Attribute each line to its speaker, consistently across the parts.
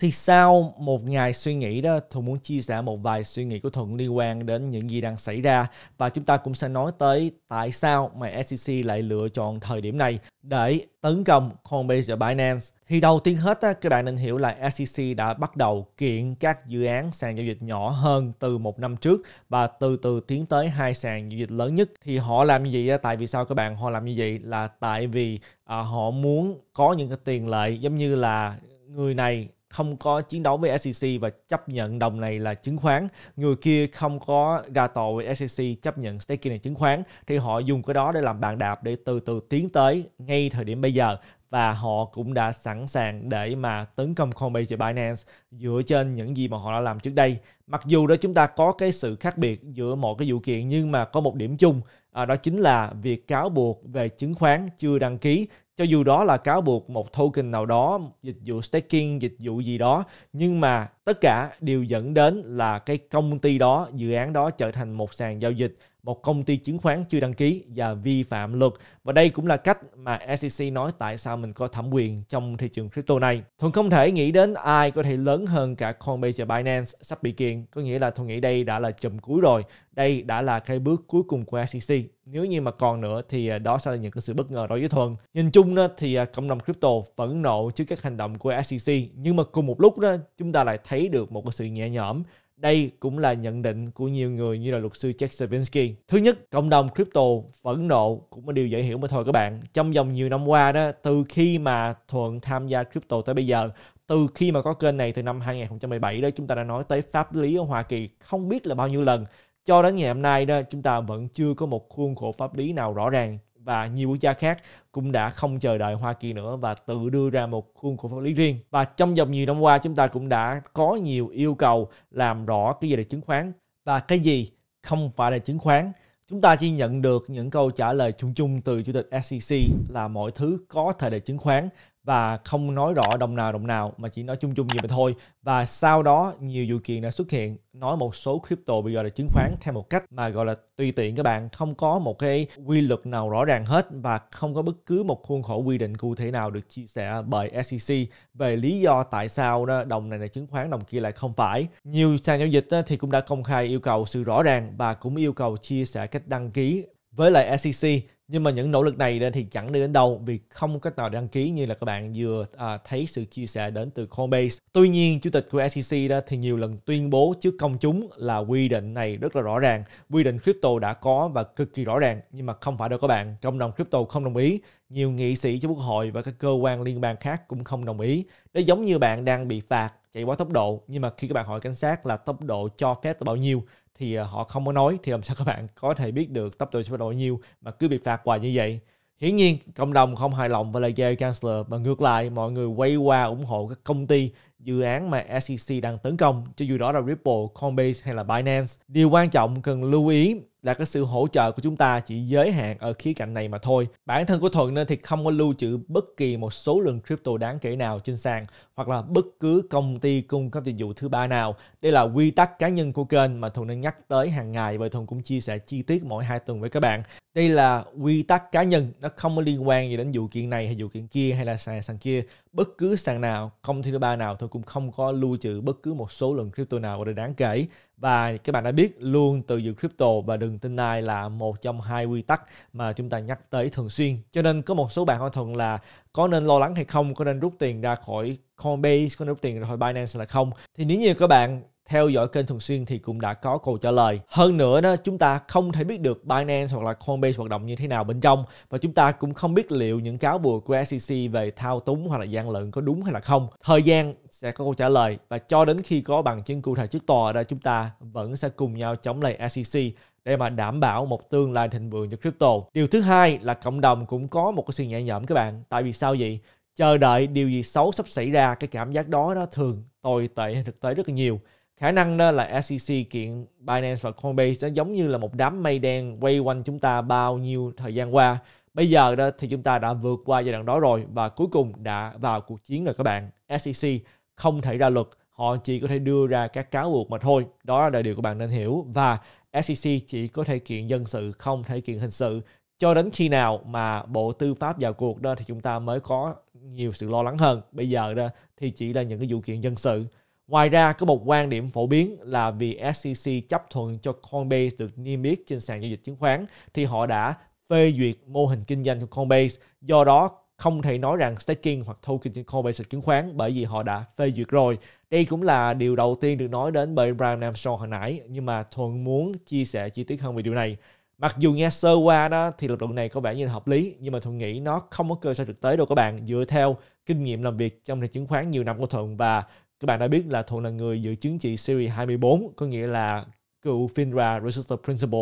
Speaker 1: thì sau một ngày suy nghĩ đó thuận muốn chia sẻ một vài suy nghĩ của thuận liên quan đến những gì đang xảy ra và chúng ta cũng sẽ nói tới tại sao mà SEC lại lựa chọn thời điểm này để tấn công Coinbase và Binance thì đầu tiên hết các bạn nên hiểu là SEC đã bắt đầu kiện các dự án sàn giao dịch nhỏ hơn từ một năm trước và từ từ tiến tới hai sàn giao dịch lớn nhất thì họ làm như vậy tại vì sao các bạn họ làm như vậy là tại vì à, họ muốn có những cái tiền lợi giống như là người này không có chiến đấu với SEC và chấp nhận đồng này là chứng khoán người kia không có ra tòa với SEC chấp nhận staking này chứng khoán thì họ dùng cái đó để làm bàn đạp để từ từ tiến tới ngay thời điểm bây giờ và họ cũng đã sẵn sàng để mà tấn công Coinbase và Binance dựa trên những gì mà họ đã làm trước đây. Mặc dù đó chúng ta có cái sự khác biệt giữa mọi cái vụ kiện nhưng mà có một điểm chung à, đó chính là việc cáo buộc về chứng khoán chưa đăng ký cho dù đó là cáo buộc một token nào đó dịch vụ staking dịch vụ gì đó nhưng mà tất cả đều dẫn đến là cái công ty đó dự án đó trở thành một sàn giao dịch một công ty chứng khoán chưa đăng ký và vi phạm luật. Và đây cũng là cách mà SEC nói tại sao mình có thẩm quyền trong thị trường crypto này. Thuận không thể nghĩ đến ai có thể lớn hơn cả Coinbase và Binance sắp bị kiện. Có nghĩa là tôi nghĩ đây đã là chùm cuối rồi. Đây đã là cái bước cuối cùng của SEC nếu như mà còn nữa thì à, đó sẽ là những cái sự bất ngờ đối với Thuần. Nhìn chung đó thì à, cộng đồng crypto phẫn nộ trước các hành động của SEC nhưng mà cùng một lúc đó chúng ta lại thấy được một cái sự nhẹ nhõm đây cũng là nhận định của nhiều người như là luật sư Jack Savinsky. Thứ nhất, cộng đồng crypto phẫn nộ cũng là điều dễ hiểu mà thôi các bạn. Trong vòng nhiều năm qua đó, từ khi mà Thuận tham gia crypto tới bây giờ, từ khi mà có kênh này từ năm 2017 đó chúng ta đã nói tới pháp lý ở Hoa Kỳ không biết là bao nhiêu lần cho đến ngày hôm nay đó chúng ta vẫn chưa có một khuôn khổ pháp lý nào rõ ràng và nhiều quốc gia khác cũng đã không chờ đợi Hoa Kỳ nữa và tự đưa ra một khuôn khổ pháp lý riêng. Và trong vòng nhiều năm qua chúng ta cũng đã có nhiều yêu cầu làm rõ cái gì là chứng khoán và cái gì không phải là chứng khoán. Chúng ta chỉ nhận được những câu trả lời chung chung từ Chủ tịch SEC là mọi thứ có thể là chứng khoán và không nói rõ đồng nào đồng nào mà chỉ nói chung chung như vậy thôi và sau đó nhiều vụ kiện đã xuất hiện nói một số crypto bây giờ là chứng khoán theo một cách mà gọi là tùy tiện các bạn không có một cái quy luật nào rõ ràng hết và không có bất cứ một khuôn khổ quy định cụ thể nào được chia sẻ bởi SEC về lý do tại sao đó đồng này là chứng khoán đồng kia lại không phải nhiều sàn giao dịch thì cũng đã công khai yêu cầu sự rõ ràng và cũng yêu cầu chia sẻ cách đăng ký với lại SEC nhưng mà những nỗ lực này thì chẳng đi đến đâu vì không có tàu đăng ký như là các bạn vừa à, thấy sự chia sẻ đến từ Coinbase. Tuy nhiên, chủ tịch của SEC đó thì nhiều lần tuyên bố trước công chúng là quy định này rất là rõ ràng, quy định crypto đã có và cực kỳ rõ ràng nhưng mà không phải đâu các bạn, cộng đồng crypto không đồng ý, nhiều nghị sĩ trong quốc hội và các cơ quan liên bang khác cũng không đồng ý. Nó giống như bạn đang bị phạt chạy quá tốc độ nhưng mà khi các bạn hỏi cảnh sát là tốc độ cho phép là bao nhiêu thì ờ, họ không có nói thì làm sao các bạn có thể biết được tốc độ sẽ bắt bao nhiêu mà cứ bị phạt hoài như vậy hiển nhiên cộng đồng không hài lòng với lại Gary Gensler mà ngược lại mọi người quay qua ủng hộ các công ty dự án mà SEC đang tấn công cho dù đó là Ripple, Coinbase hay là Binance. Điều quan trọng cần lưu ý là cái sự hỗ trợ của chúng ta chỉ giới hạn ở khía cạnh này mà thôi. Bản thân của Thuận thì không có lưu trữ bất kỳ một số lượng crypto đáng kể nào trên sàn hoặc là bất cứ công ty cung cấp dịch vụ thứ ba nào. Đây là quy tắc cá nhân của kênh mà Thuận nên nhắc tới hàng ngày và Thuận cũng chia sẻ chi tiết mỗi hai tuần với các bạn. Đây là quy tắc cá nhân, nó không có liên quan gì đến vụ kiện này hay vụ kiện kia hay là sàn sàn kia. Bất cứ sàn nào, công ty thứ ba nào Thuận cũng không có lưu trữ bất cứ một số lượng crypto nào đáng kể và các bạn đã biết luôn từ dự crypto và đừng tin ai là một trong hai quy tắc mà chúng ta nhắc tới thường xuyên cho nên có một số bạn hỏi thuận là có nên lo lắng hay không có nên rút tiền ra khỏi Coinbase có nên rút tiền ra khỏi Binance là không thì nếu như các bạn theo dõi kênh thường xuyên thì cũng đã có câu trả lời. Hơn nữa đó, chúng ta không thể biết được Binance hoặc là Coinbase hoạt động như thế nào bên trong và chúng ta cũng không biết liệu những cáo buộc của SEC về thao túng hoặc là gian lận có đúng hay là không. Thời gian sẽ có câu trả lời và cho đến khi có bằng chứng cụ thể trước tòa đó chúng ta vẫn sẽ cùng nhau chống lại SEC để mà đảm bảo một tương lai thịnh vượng cho crypto. Điều thứ hai là cộng đồng cũng có một cái sự nhẹ nhõm các bạn. Tại vì sao vậy? Chờ đợi điều gì xấu sắp xảy ra, cái cảm giác đó nó thường tồi tệ thực tế rất là nhiều khả năng đó là SEC kiện Binance và Coinbase nó giống như là một đám mây đen quay quanh chúng ta bao nhiêu thời gian qua. Bây giờ đó thì chúng ta đã vượt qua giai đoạn đó rồi và cuối cùng đã vào cuộc chiến rồi các bạn. SEC không thể ra luật, họ chỉ có thể đưa ra các cáo buộc mà thôi. Đó là điều các bạn nên hiểu và SEC chỉ có thể kiện dân sự, không thể kiện hình sự. Cho đến khi nào mà Bộ Tư pháp vào cuộc đó thì chúng ta mới có nhiều sự lo lắng hơn. Bây giờ đó thì chỉ là những cái vụ kiện dân sự. Ngoài ra, có một quan điểm phổ biến là vì SEC chấp thuận cho Coinbase được niêm yết trên sàn giao dịch chứng khoán thì họ đã phê duyệt mô hình kinh doanh của Coinbase. Do đó, không thể nói rằng staking hoặc token trên Coinbase chứng khoán bởi vì họ đã phê duyệt rồi. Đây cũng là điều đầu tiên được nói đến bởi Brian Armstrong hồi nãy, nhưng mà Thuận muốn chia sẻ chi tiết hơn về điều này. Mặc dù nghe sơ qua đó thì lập luận này có vẻ như là hợp lý, nhưng mà Thuận nghĩ nó không có cơ sở thực tế đâu các bạn, dựa theo kinh nghiệm làm việc trong thị trường chứng khoán nhiều năm của Thuận và các bạn đã biết là Thuận là người giữ chứng chỉ Series 24, có nghĩa là cựu FINRA Registered Principal.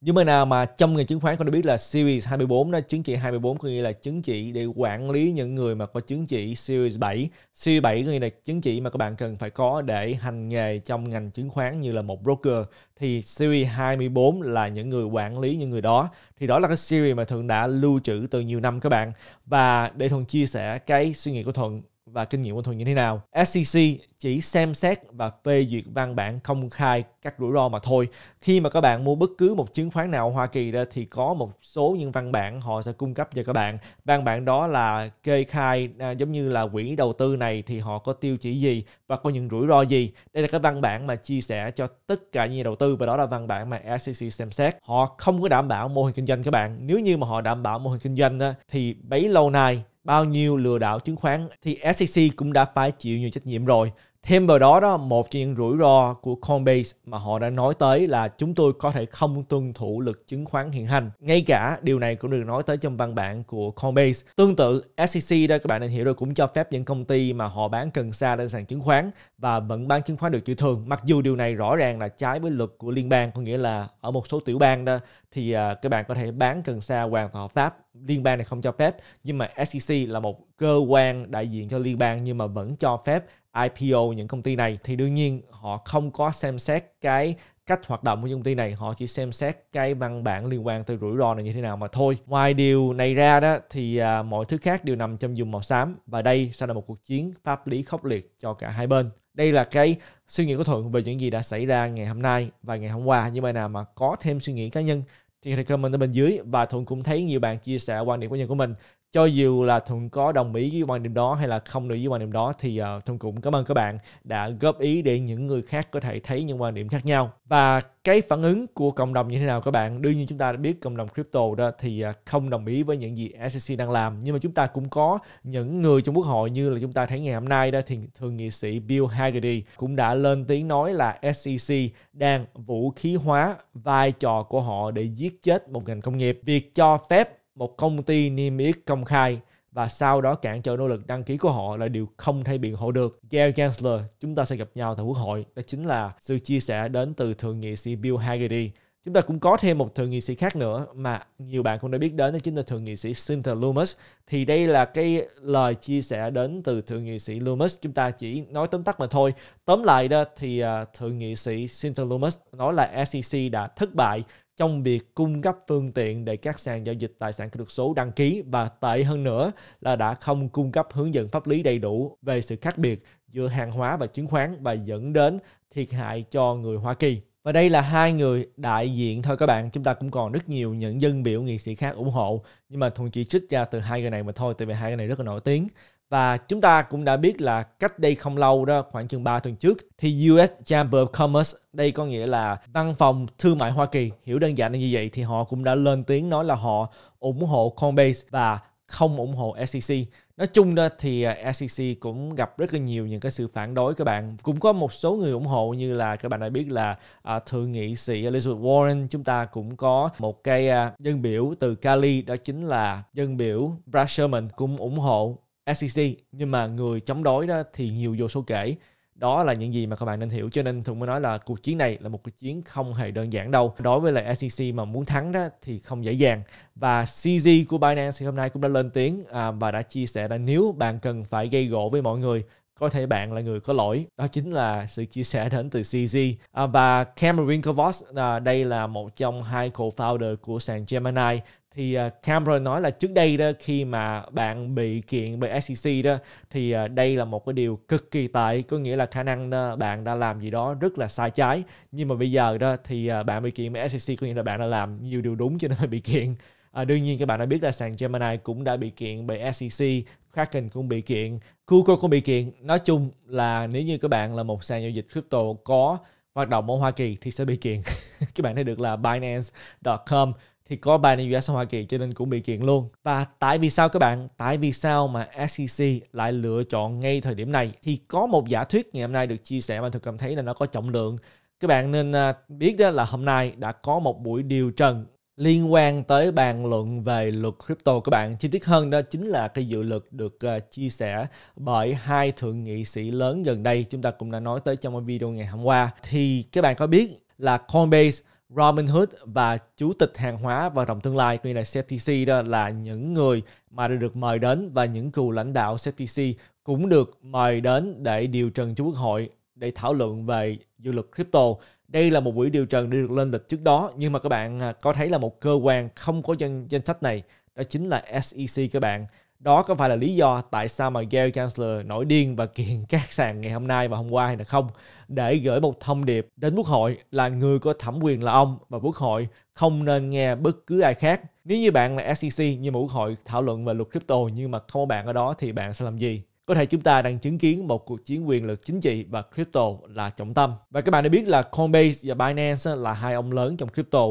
Speaker 1: Những người nào mà trong ngành chứng khoán có đã biết là Series 24 đó, chứng chỉ 24 có nghĩa là chứng chỉ để quản lý những người mà có chứng chỉ Series 7. Series 7 có nghĩa là chứng chỉ mà các bạn cần phải có để hành nghề trong ngành chứng khoán như là một broker. Thì Series 24 là những người quản lý những người đó. Thì đó là cái series mà Thuận đã lưu trữ từ nhiều năm các bạn. Và để Thuận chia sẻ cái suy nghĩ của Thuận và kinh nghiệm của thuần như thế nào. SEC chỉ xem xét và phê duyệt văn bản công khai các rủi ro mà thôi. Khi mà các bạn mua bất cứ một chứng khoán nào ở Hoa Kỳ đó thì có một số những văn bản họ sẽ cung cấp cho các bạn. Văn bản đó là kê khai à, giống như là quỹ đầu tư này thì họ có tiêu chỉ gì và có những rủi ro gì. Đây là cái văn bản mà chia sẻ cho tất cả những nhà đầu tư và đó là văn bản mà SEC xem xét. Họ không có đảm bảo mô hình kinh doanh các bạn. Nếu như mà họ đảm bảo mô hình kinh doanh đó, thì bấy lâu nay bao nhiêu lừa đảo chứng khoán thì SEC cũng đã phải chịu nhiều trách nhiệm rồi Thêm vào đó đó một trong những rủi ro của Coinbase mà họ đã nói tới là chúng tôi có thể không tuân thủ luật chứng khoán hiện hành. Ngay cả điều này cũng được nói tới trong văn bản của Coinbase. Tương tự SEC đó các bạn nên hiểu rồi cũng cho phép những công ty mà họ bán cần sa lên sàn chứng khoán và vẫn bán chứng khoán được như thường. Mặc dù điều này rõ ràng là trái với luật của liên bang có nghĩa là ở một số tiểu bang đó thì à, các bạn có thể bán cần sa hoàn toàn hợp pháp liên bang này không cho phép nhưng mà SEC là một cơ quan đại diện cho liên bang nhưng mà vẫn cho phép IPO những công ty này thì đương nhiên họ không có xem xét cái cách hoạt động của công ty này họ chỉ xem xét cái văn bản liên quan tới rủi ro này như thế nào mà thôi ngoài điều này ra đó thì à, mọi thứ khác đều nằm trong vùng màu xám và đây sẽ là một cuộc chiến pháp lý khốc liệt cho cả hai bên đây là cái suy nghĩ của thuận về những gì đã xảy ra ngày hôm nay và ngày hôm qua như bài nào mà có thêm suy nghĩ cá nhân thì hãy comment ở bên dưới và thuận cũng thấy nhiều bạn chia sẻ quan điểm của nhân của mình cho dù là thuận có đồng ý với quan điểm đó hay là không đồng ý với quan điểm đó thì uh, thuận cũng cảm ơn các bạn đã góp ý để những người khác có thể thấy những quan điểm khác nhau và cái phản ứng của cộng đồng như thế nào các bạn đương nhiên chúng ta đã biết cộng đồng crypto đó thì ờ, không đồng ý với những gì SEC đang làm nhưng mà chúng ta cũng có những người trong quốc hội như là chúng ta thấy ngày hôm nay đó thì thượng nghị sĩ Bill Hagerty cũng đã lên tiếng nói là SEC đang vũ khí hóa vai trò của họ để giết chết một ngành công nghiệp việc cho phép một công ty niêm yết công khai và sau đó cản trở nỗ lực đăng ký của họ là điều không thể biện hộ được. Gail Gensler, chúng ta sẽ gặp nhau tại Quốc hội, đó chính là sự chia sẻ đến từ Thượng nghị sĩ Bill Hagerty. Chúng ta cũng có thêm một thượng nghị sĩ khác nữa mà nhiều bạn cũng đã biết đến, đó chính là thượng nghị sĩ Cynthia Loomis. Thì đây là cái lời chia sẻ đến từ thượng nghị sĩ Loomis. Chúng ta chỉ nói tóm tắt mà thôi. Tóm lại đó thì à, thượng nghị sĩ Cynthia Loomis nói là SEC đã thất bại trong việc cung cấp phương tiện để các sàn giao dịch tài sản kỹ thuật số đăng ký và tệ hơn nữa là đã không cung cấp hướng dẫn pháp lý đầy đủ về sự khác biệt giữa hàng hóa và chứng khoán và dẫn đến thiệt hại cho người Hoa Kỳ. Và đây là hai người đại diện thôi các bạn. Chúng ta cũng còn rất nhiều những dân biểu nghị sĩ khác ủng hộ. Nhưng mà Thuận chỉ trích ra từ hai người này mà thôi. Tại vì hai người này rất là nổi tiếng. Và chúng ta cũng đã biết là cách đây không lâu đó, khoảng chừng 3 tuần trước, thì US Chamber of Commerce, đây có nghĩa là văn phòng thương mại Hoa Kỳ, hiểu đơn giản là như vậy, thì họ cũng đã lên tiếng nói là họ ủng hộ Coinbase và không ủng hộ SEC. Nói chung đó thì à, SEC cũng gặp rất là nhiều những cái sự phản đối các bạn. Cũng có một số người ủng hộ như là các bạn đã biết là à, thượng nghị sĩ Elizabeth Warren chúng ta cũng có một cái à, dân biểu từ Cali đó chính là dân biểu Brad Sherman cũng ủng hộ SEC nhưng mà người chống đối đó thì nhiều vô số kể đó là những gì mà các bạn nên hiểu cho nên thường mới nói là cuộc chiến này là một cuộc chiến không hề đơn giản đâu đối với lại SEC mà muốn thắng đó thì không dễ dàng và CZ của Binance hôm nay cũng đã lên tiếng à, và đã chia sẻ là nếu bạn cần phải gây gỗ với mọi người có thể bạn là người có lỗi đó chính là sự chia sẻ đến từ CZ à, và Cameron Winklevoss à, đây là một trong hai co-founder của sàn Gemini thì à, Cameron nói là trước đây đó khi mà bạn bị kiện bởi SEC đó thì à, đây là một cái điều cực kỳ tệ có nghĩa là khả năng ờ, bạn đã làm gì đó rất là sai trái nhưng mà bây giờ đó thì à, bạn bị kiện bởi SEC có nghĩa là bạn đã làm nhiều điều đúng cho nên bị kiện À, đương nhiên các bạn đã biết là sàn Gemini cũng đã bị kiện bởi SEC, Kraken cũng bị kiện, Google cũng bị kiện. Nói chung là nếu như các bạn là một sàn giao dịch crypto có hoạt động ở Hoa Kỳ thì sẽ bị kiện. các bạn thấy được là Binance.com thì có ba nền US Hoa Kỳ cho nên cũng bị kiện luôn. Và tại vì sao các bạn? Tại vì sao mà SEC lại lựa chọn ngay thời điểm này? Thì có một giả thuyết ngày hôm nay được chia sẻ mà thực cảm thấy là nó có trọng lượng. Các bạn nên à, biết đó là hôm nay đã có một buổi điều trần liên quan tới bàn luận về luật crypto các bạn chi tiết hơn đó chính là cái dự luật được à, chia sẻ bởi hai thượng nghị sĩ lớn gần đây chúng ta cũng đã nói tới trong video ngày hôm qua thì các bạn có biết là Coinbase Robinhood và chủ tịch hàng hóa và rộng tương lai như là CFTC đó là những người mà được mời đến và những cựu lãnh đạo CFTC cũng được mời đến để điều trần cho Quốc hội để thảo luận về dự luật crypto. Đây là một buổi điều trần được lên lịch trước đó nhưng mà các bạn à, có thấy là một cơ quan không có danh, danh sách này đó chính là SEC các bạn đó có phải là lý do tại sao mà Gary Chancellor nổi điên và kiện các sàn ngày hôm nay và hôm qua hay là không để gửi một thông điệp đến quốc hội là người có thẩm quyền là ông và quốc hội không nên nghe bất cứ ai khác. Nếu như bạn là SEC nhưng mà quốc hội thảo luận về luật crypto nhưng mà không có bạn ở đó thì bạn sẽ làm gì? Có thể chúng ta đang chứng kiến một cuộc chiến quyền lực chính trị và crypto là trọng tâm. Và các bạn đã biết là Coinbase và Binance là hai ông lớn trong crypto.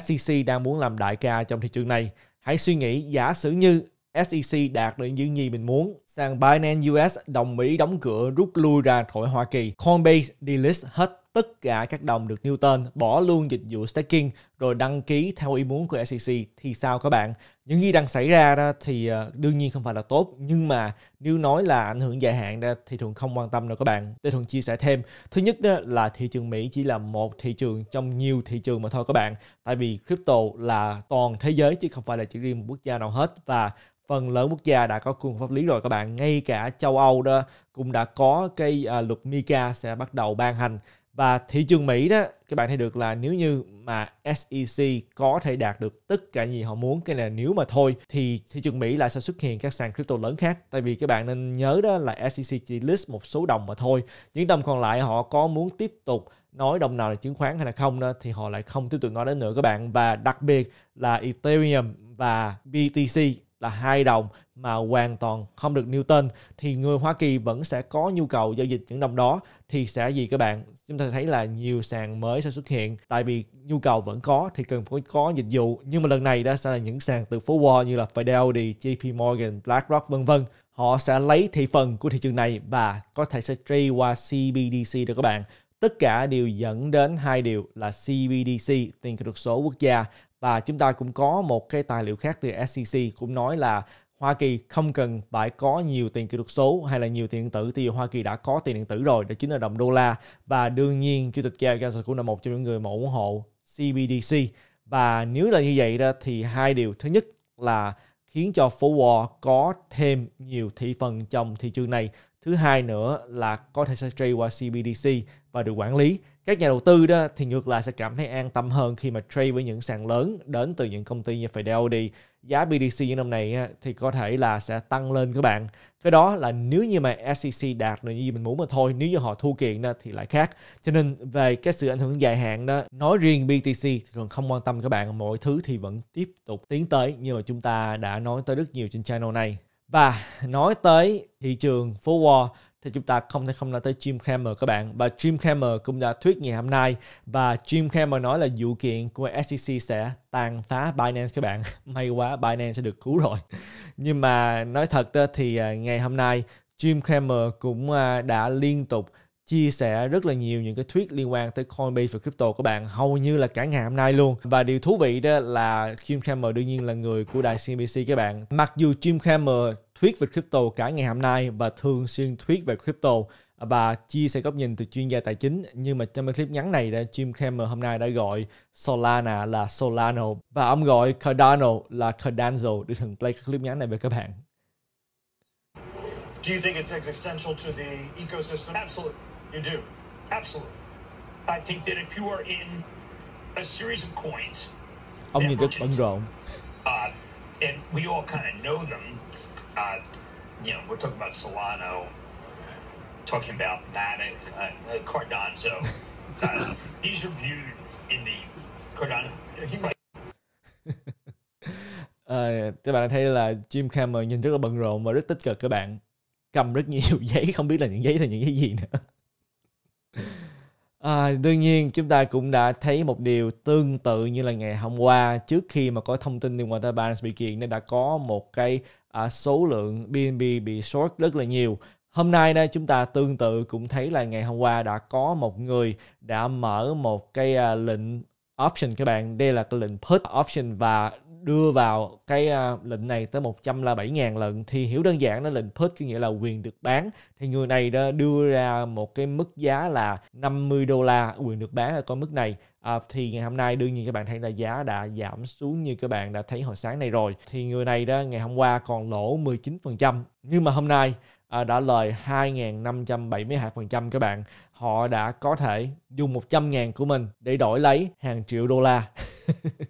Speaker 1: SEC đang muốn làm đại ca trong thị trường này. Hãy suy nghĩ giả sử như SEC đạt được những gì mình muốn. Sàn Binance US đồng Mỹ đóng cửa rút lui ra khỏi Hoa Kỳ. Coinbase delist hết tất cả các đồng được nêu tên, bỏ luôn dịch vụ staking rồi đăng ký theo ý muốn của SEC thì sao các bạn? Những gì đang xảy ra đó thì ờ, đương nhiên không phải là tốt nhưng mà nếu nói là ảnh hưởng dài hạn đó, thì thường không quan tâm đâu các bạn. Tôi thường chia sẻ thêm. Thứ nhất đó là thị trường Mỹ chỉ là một thị trường trong nhiều thị trường mà thôi các bạn. Tại vì crypto là toàn thế giới chứ không phải là chỉ riêng một quốc gia nào hết và phần lớn quốc gia đã có khuôn pháp lý rồi các bạn ngay cả châu Âu đó cũng đã có cái à, luật MiCA sẽ bắt đầu ban hành và thị trường Mỹ đó các bạn thấy được là nếu như mà SEC có thể đạt được tất cả gì họ muốn cái này nếu mà thôi thì thị trường Mỹ lại sẽ xuất hiện các sàn crypto lớn khác tại vì các bạn nên nhớ đó là SEC chỉ list một số đồng mà thôi những đồng còn lại họ có muốn tiếp tục nói đồng nào là chứng khoán hay là không đó thì họ lại không tiếp tục nói đến nữa các bạn và đặc biệt là Ethereum và BTC là hai đồng mà hoàn toàn không được Newton thì người Hoa Kỳ vẫn sẽ có nhu cầu giao dịch những đồng đó thì sẽ gì các bạn chúng ta thấy là nhiều sàn mới sẽ xuất hiện tại vì nhu cầu vẫn có thì cần phải có dịch vụ nhưng mà lần này đã sẽ là những sàn từ phố Wall như là Fidelity, JP Morgan, BlackRock vân vân họ sẽ lấy thị phần của thị trường này và có thể sẽ trade qua CBDC được các bạn tất cả đều dẫn đến hai điều là CBDC tiền kỹ thuật số quốc gia và chúng ta cũng có một cái tài liệu khác từ SEC cũng nói là Hoa Kỳ không cần phải có nhiều tiền kỹ thuật số hay là nhiều tiền điện tử thì Hoa Kỳ đã có tiền điện tử rồi đó chính là đồng đô la và đương nhiên chủ tịch Gary Gensler cũng là một trong những người mà ủng hộ CBDC và nếu là như vậy đó thì hai điều thứ nhất là khiến cho phố Wall có thêm nhiều thị phần trong thị trường này thứ hai nữa là có thể sẽ trade qua CBDC và được quản lý các nhà đầu tư đó thì ngược lại sẽ cảm thấy an tâm hơn khi mà trade với những sàn lớn đến từ những công ty như Fidelity. Giá BDC những năm này thì có thể là sẽ tăng lên các bạn. Cái đó là nếu như mà SEC đạt được như mình muốn mà thôi, nếu như họ thu kiện đó thì lại khác. Cho nên về cái sự ảnh hưởng dài hạn đó, nói riêng BTC thì thường không quan tâm các bạn, mọi thứ thì vẫn tiếp tục tiến tới như mà chúng ta đã nói tới rất nhiều trên channel này. Và nói tới thị trường phố Wall thì chúng ta không thể không nói tới Jim Cramer các bạn. Và Jim Cramer cũng đã thuyết ngày hôm nay và Jim Cramer nói là vụ kiện của SEC sẽ tàn phá Binance các bạn. May quá Binance sẽ được cứu rồi. Nhưng mà nói thật thì à, ngày hôm nay Jim Cramer cũng à, đã liên tục chia sẻ rất là nhiều những cái thuyết liên quan tới Coinbase và crypto các bạn hầu như là cả ngày hôm nay luôn và điều thú vị đó là Jim Cramer đương nhiên là người của đài CNBC các bạn mặc dù Jim Cramer thuyết về crypto cả ngày hôm nay và thường xuyên thuyết về crypto và chia sẻ góc nhìn từ chuyên gia tài chính. Nhưng mà trong cái clip ngắn này, Jim Cramer hôm nay đã gọi Solana là Solano và ông gọi Cardano là Cardanzo. Để thường play cái clip ngắn này với các bạn. Do you think it's existential to the ecosystem? Absolutely. You do. Absolutely. I think that if you are in a series of coins, ông nhìn rất bận rộn. Uh, and we all kind of know them uh, you know, we're talking about Solano, talking about Matic, uh, uh Cardanzo. Uh, these are viewed in the Cardano. He might. À, các bạn thấy là Jim Cameron nhìn rất là bận rộn và rất tích cực các bạn cầm rất nhiều giấy không biết là những giấy là những cái gì nữa à, đương nhiên chúng ta cũng đã thấy một điều tương tự như là ngày hôm qua trước khi mà có thông tin liên quan tới Binance bị kiện nên đã có một cái à, số lượng BNB bị short rất là nhiều. Hôm nay đây chúng ta tương tự cũng thấy là ngày hôm qua đã có một người đã mở một cái à, lệnh option các bạn. Đây là cái lệnh put option và đưa vào cái uh, lệnh này tới 107.000 lệnh thì hiểu đơn giản là lệnh put có nghĩa là quyền được bán thì người này đã đưa ra một cái mức giá là 50 đô la quyền được bán ở con mức này À, thì ngày hôm nay đương nhiên các bạn thấy là giá đã giảm xuống như các bạn đã thấy hồi sáng này rồi. Thì người này đó ngày hôm qua còn lỗ 19% nhưng mà hôm nay à, đã lời 2.572% các bạn. Họ đã có thể dùng 100.000 của mình để đổi lấy hàng triệu đô la.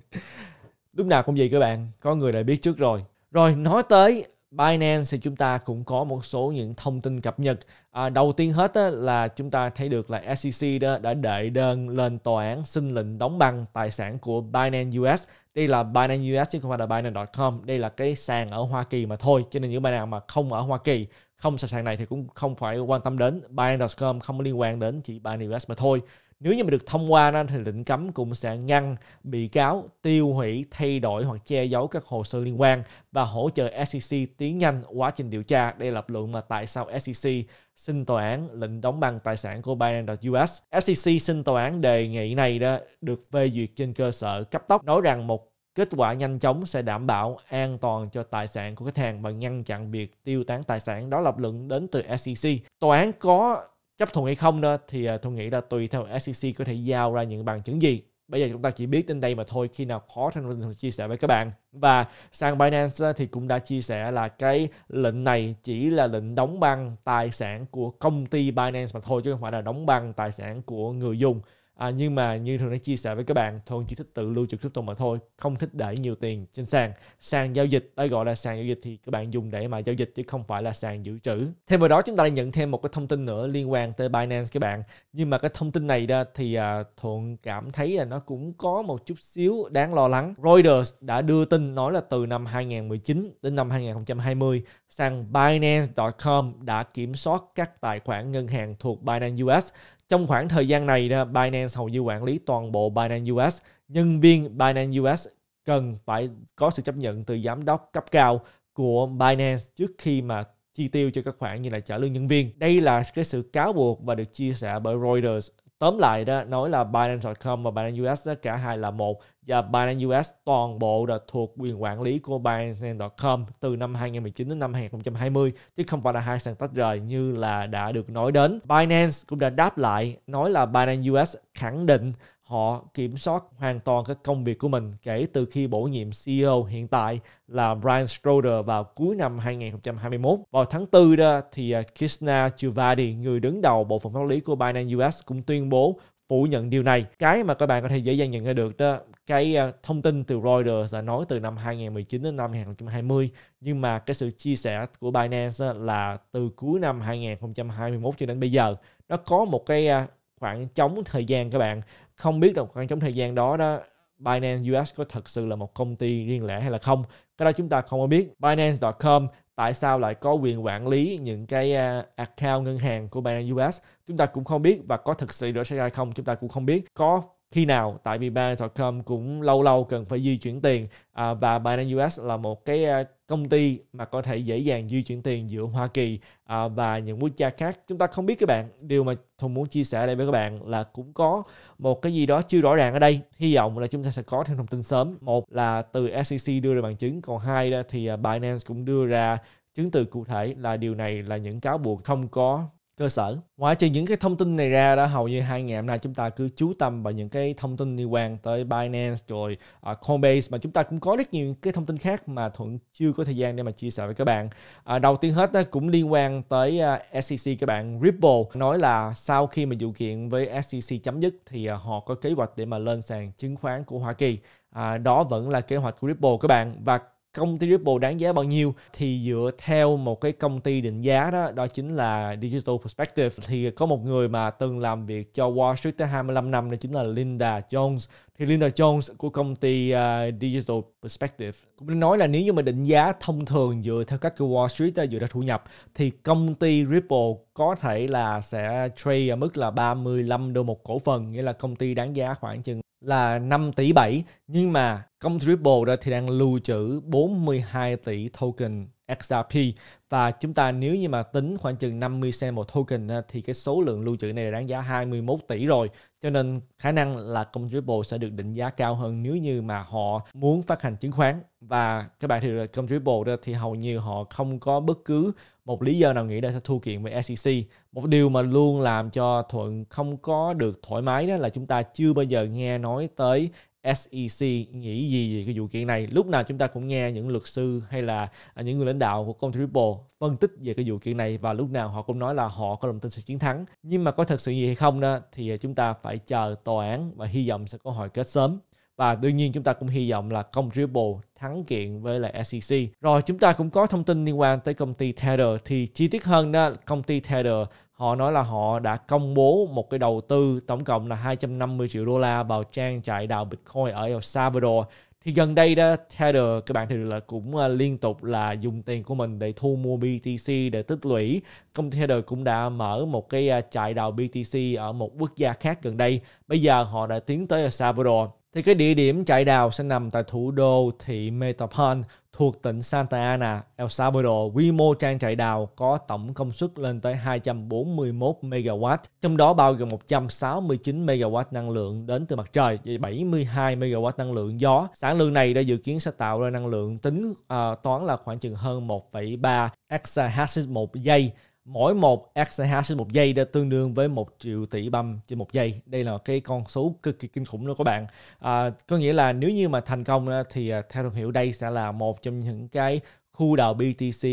Speaker 1: Lúc nào cũng vậy các bạn, có người đã biết trước rồi. Rồi nói tới Binance thì chúng ta cũng có một số những thông tin cập nhật. À, đầu tiên hết á, là chúng ta thấy được là SEC đó đã đệ đơn lên tòa án xin lệnh đóng băng tài sản của Binance US. Đây là Binance US chứ không phải là Binance.com. Đây là cái sàn ở Hoa Kỳ mà thôi. Cho nên những bạn nào mà không ở Hoa Kỳ, không sàn này thì cũng không phải quan tâm đến. Binance.com không liên quan đến chỉ Binance US mà thôi. Nếu như mà được thông qua nên thì lệnh cấm cũng sẽ ngăn bị cáo tiêu hủy, thay đổi hoặc che giấu các hồ sơ liên quan và hỗ trợ SEC tiến nhanh quá trình điều tra. Đây là lập luận mà tại sao SEC xin tòa án lệnh đóng băng tài sản của Binance US. SEC xin tòa án đề nghị này đó được phê duyệt trên cơ sở cấp tốc, nói rằng một Kết quả nhanh chóng sẽ đảm bảo an toàn cho tài sản của khách hàng và ngăn chặn việc tiêu tán tài sản. Đó lập luận đến từ SEC. Tòa án có chấp thuận hay không đó thì à, tôi nghĩ là tùy theo SEC có thể giao ra những bằng chứng gì bây giờ chúng ta chỉ biết đến đây mà thôi khi nào khó thanh linh chia sẻ với các bạn và sang Binance thì cũng đã chia sẻ là cái lệnh này chỉ là lệnh đóng băng tài sản của công ty Binance mà thôi chứ không phải là đóng băng tài sản của người dùng à, nhưng mà như thường đã chia sẻ với các bạn thuần chỉ thích tự lưu trữ crypto mà thôi không thích để nhiều tiền trên sàn sàn giao dịch đây gọi là sàn giao dịch thì các bạn dùng để mà giao dịch chứ không phải là sàn dự trữ thêm vào đó chúng ta lại nhận thêm một cái thông tin nữa liên quan tới binance các bạn nhưng mà cái thông tin này đó thì à, thuận cảm thấy là nó cũng có một chút xíu đáng lo lắng reuters đã đưa tin nói là từ năm 2019 đến năm 2020 sàn binance.com đã kiểm soát các tài khoản ngân hàng thuộc binance us trong khoảng thời gian này Binance hầu như quản lý toàn bộ Binance US nhân viên Binance US cần phải có sự chấp nhận từ giám đốc cấp cao của Binance trước khi mà chi tiêu cho các khoản như là trả lương nhân viên. Đây là cái sự cáo buộc và được chia sẻ bởi Reuters tóm lại đó nói là Binance.com và Binance US đó cả hai là một và Binance US toàn bộ là thuộc quyền quản lý của Binance.com từ năm 2019 đến năm 2020 chứ không phải là hai sàn tách rời như là đã được nói đến Binance cũng đã đáp lại nói là Binance US khẳng định họ kiểm soát hoàn toàn các công việc của mình kể từ khi bổ nhiệm CEO hiện tại là Brian Schroeder vào cuối năm 2021. Vào tháng 4 đó thì à, Krishna Chuvadi, người đứng đầu bộ phận pháp lý của Binance US cũng tuyên bố phủ nhận điều này. Cái mà các bạn có thể dễ dàng nhận ra được đó, cái à, thông tin từ Reuters đã nói từ năm 2019 đến năm 2020, nhưng mà cái sự chia sẻ của Binance là từ cuối năm 2021 cho đến bây giờ, nó có một cái à, khoảng trống thời gian các bạn không biết được khoảng trong thời gian đó đó Binance US có thật sự là một công ty riêng lẻ hay là không cái đó chúng ta không có biết Binance.com tại sao lại có quyền quản lý những cái à, account ngân hàng của Binance US chúng ta cũng không biết và có thực sự rửa xảy ra hay không chúng ta cũng không biết có khi nào tại vì Binance.com cũng lâu lâu cần phải di chuyển tiền à, và Binance US là một cái à, công ty mà có thể dễ dàng di chuyển tiền giữa Hoa Kỳ à, và những quốc gia khác chúng ta không biết các bạn điều mà Thùng muốn chia sẻ đây với các bạn là cũng có một cái gì đó chưa rõ ràng ở đây hy vọng là chúng ta sẽ có thêm thông tin sớm một là từ SEC đưa ra bằng chứng còn hai thì à, Binance cũng đưa ra chứng từ cụ thể là điều này là những cáo buộc không có cơ sở ngoại trừ những cái thông tin này ra đã hầu như hai ngày hôm nay chúng ta cứ chú tâm vào những cái thông tin liên quan tới Binance rồi uh, Coinbase mà chúng ta cũng có rất nhiều cái thông tin khác mà thuận chưa có thời gian để mà chia sẻ với các bạn uh, đầu tiên hết cũng liên quan tới uh, à, SEC các bạn Ripple nói là sau khi mà vụ kiện với SEC chấm dứt thì uh, họ có kế hoạch để mà lên sàn chứng khoán của Hoa Kỳ À, đó vẫn là kế hoạch của Ripple các bạn và công ty Ripple đáng giá bao nhiêu thì dựa theo một cái công ty định giá đó đó chính là Digital Perspective thì có một người mà từng làm việc cho Wall Street tới 25 năm đó chính là Linda Jones thì Linda Jones của công ty uh, Digital Perspective cũng nói là nếu như mà định giá thông thường dựa theo cách của Wall Street dựa theo thu nhập thì công ty Ripple có thể là sẽ trade ở mức là 35 đô một cổ phần nghĩa là công ty đáng giá khoảng chừng là 5 tỷ 7 nhưng mà công triple đó thì đang lưu trữ 42 tỷ token XRP và chúng ta nếu như mà tính khoảng chừng 50 cent một token thì cái số lượng lưu trữ này đáng giá 21 tỷ rồi cho nên khả năng là công Ripple sẽ được định giá cao hơn nếu như mà họ muốn phát hành chứng khoán và các bạn thì công Ripple thì hầu như họ không có bất cứ một lý do nào nghĩ ra sẽ thu kiện với SEC một điều mà luôn làm cho Thuận không có được thoải mái đó là chúng ta chưa bao giờ nghe nói tới SEC nghĩ gì về cái vụ kiện này lúc nào chúng ta cũng nghe những luật sư hay là à, những người lãnh đạo của công ty Ripple phân tích về cái vụ kiện này và lúc nào họ cũng nói là họ có lòng tin sẽ chiến thắng nhưng mà có thật sự gì hay không đó thì à, chúng ta phải chờ tòa án và hy vọng sẽ có hồi kết sớm và đương nhiên chúng ta cũng hy vọng là công Ripple thắng kiện với lại SEC. Rồi chúng ta cũng có thông tin liên quan tới công ty Tether thì chi tiết hơn đó công ty Tether họ nói là họ đã công bố một cái đầu tư tổng cộng là 250 triệu đô la vào trang trại đào Bitcoin ở El Salvador thì gần đây đó Tether các bạn thì là cũng à, liên tục là dùng tiền của mình để thu mua BTC để tích lũy công ty Tether cũng đã mở một cái à, trại đào BTC ở một quốc gia khác gần đây bây giờ họ đã tiến tới El Salvador thì cái địa điểm chạy đào sẽ nằm tại thủ đô thị Metapon thuộc tỉnh Santa Ana, El Salvador. Quy mô trang trại đào có tổng công suất lên tới 241 MW, trong đó bao gồm 169 MW năng lượng đến từ mặt trời và 72 MW năng lượng gió. Sản lượng này đã dự kiến sẽ tạo ra năng lượng tính uh, toán là khoảng chừng hơn 1,3 exahashes một giây mỗi một exhash trên một giây đã tương đương với một triệu tỷ băm trên một giây đây là cái con số cực kỳ kinh khủng đó các bạn à, có nghĩa là nếu như mà thành công thì à, theo được hiểu đây sẽ là một trong những cái khu đào BTC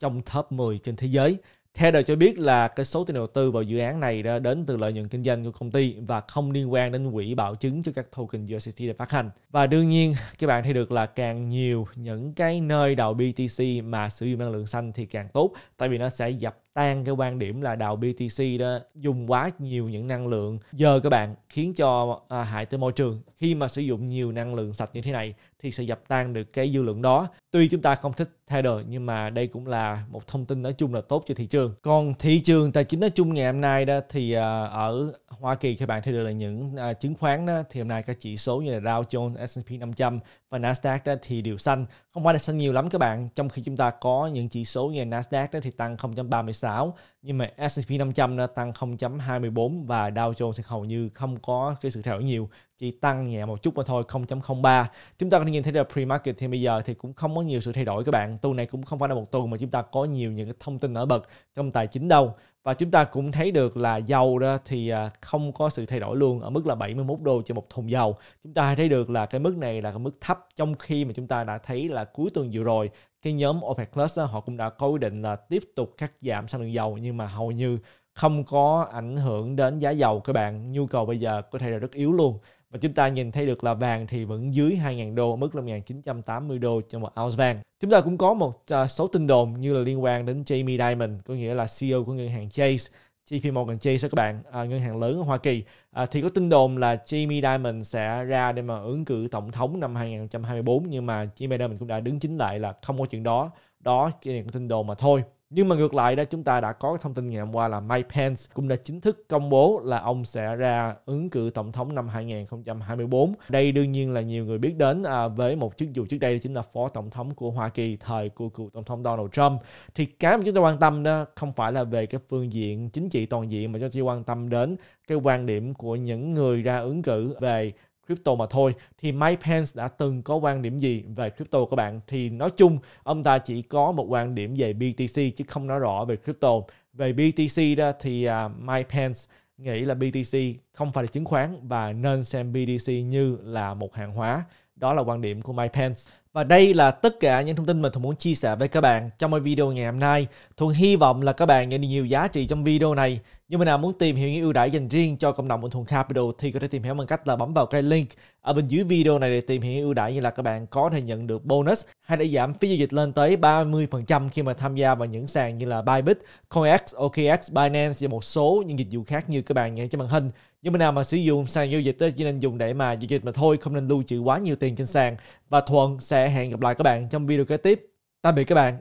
Speaker 1: trong top 10 trên thế giới Trader cho biết là cái số tiền đầu tư vào dự án này đã đến từ lợi nhuận kinh doanh của công ty và không liên quan đến quỹ bảo chứng cho các token USDT được phát hành. Và đương nhiên, các bạn thấy được là càng nhiều những cái nơi đào BTC mà sử dụng năng lượng xanh thì càng tốt tại vì nó sẽ dập tan cái quan điểm là đào BTC đó dùng quá nhiều những năng lượng giờ các bạn khiến cho à, hại tới môi trường khi mà sử dụng nhiều năng lượng sạch như thế này thì sẽ dập tan được cái dư lượng đó. Tuy chúng ta không thích Tether nhưng mà đây cũng là một thông tin nói chung là tốt cho thị trường. Còn thị trường tài chính nói chung ngày hôm nay đó thì à, ở Hoa Kỳ các bạn thấy được là những à, chứng khoán đó thì hôm nay các chỉ số như là Dow Jones, S&P 500 và Nasdaq đó thì đều xanh. Không phải là xanh nhiều lắm các bạn. Trong khi chúng ta có những chỉ số như là Nasdaq đó thì tăng 0.36, nhưng mà S&P 500 đã tăng 0.24 và Dow Jones thì hầu như không có cái sự thay đổi nhiều chỉ tăng nhẹ một chút mà thôi 0.03 chúng ta có thể nhìn thấy là pre-market thì bây giờ thì cũng không có nhiều sự thay đổi các bạn tuần này cũng không phải là một tuần mà chúng ta có nhiều những cái thông tin nổi bật trong tài chính đâu và chúng ta cũng thấy được là dầu đó thì à, không có sự thay đổi luôn ở mức là 71 đô cho một thùng dầu chúng ta thấy được là cái mức này là cái mức thấp trong khi mà chúng ta đã thấy là cuối tuần vừa rồi cái nhóm OPEC Plus đó, họ cũng đã có quyết định là tiếp tục cắt giảm sản lượng dầu nhưng mà hầu như không có ảnh hưởng đến giá dầu các bạn nhu cầu bây giờ có thể là rất yếu luôn và chúng ta nhìn thấy được là vàng thì vẫn dưới 2.000 đô mức là 1.980 đô cho một ounce vàng chúng ta cũng có một à, số tin đồn như là liên quan đến Jamie Dimon có nghĩa là CEO của ngân hàng Chase JP Morgan Chase các bạn à, ngân hàng lớn ở Hoa Kỳ à, thì có tin đồn là Jamie Dimon sẽ ra để mà ứng cử tổng thống năm 2024 nhưng mà Jamie Dimon cũng đã đứng chính lại là không có chuyện đó đó chỉ là tin đồn mà thôi nhưng mà ngược lại đó chúng ta đã có thông tin ngày hôm qua là Mike Pence cũng đã chính thức công bố là ông sẽ ra ứng cử tổng thống năm 2024. Đây đương nhiên là nhiều người biết đến à, với một chức vụ trước đây chính là phó tổng thống của Hoa Kỳ thời của cựu tổng thống Donald Trump. Thì cái mà chúng ta quan tâm đó không phải là về cái phương diện chính trị toàn diện mà chúng ta chỉ quan tâm đến cái quan điểm của những người ra ứng cử về crypto mà thôi thì Mike Pence đã từng có quan điểm gì về crypto các bạn thì nói chung ông ta chỉ có một quan điểm về BTC chứ không nói rõ về crypto về BTC đó thì uh, à, Mike Pence nghĩ là BTC không phải là chứng khoán và nên xem BTC như là một hàng hóa đó là quan điểm của Mike Pence. Và đây là tất cả những thông tin mà Thuận muốn chia sẻ với các bạn trong video ngày hôm nay. Thuận hy vọng là các bạn nhận được nhiều giá trị trong video này. Nhưng mà nào muốn tìm hiểu những ưu đãi dành riêng cho cộng đồng bình thuận Capital thì có thể tìm hiểu bằng cách là bấm vào cái link ở bên dưới video này để tìm hiểu những ưu đãi như là các bạn có thể nhận được bonus hay để giảm phí giao dịch lên tới 30% khi mà tham gia vào những sàn như là Bybit, CoinX, OKX, Binance và một số những dịch vụ khác như các bạn nhận trên màn hình. Nhưng mà nào mà sử dụng sàn giao dịch thì chỉ nên dùng để mà giao dịch mà thôi, không nên lưu trữ quá nhiều tiền trên sàn. Và Thuận sẽ hẹn gặp lại các bạn trong video kế tiếp. Tạm biệt các bạn.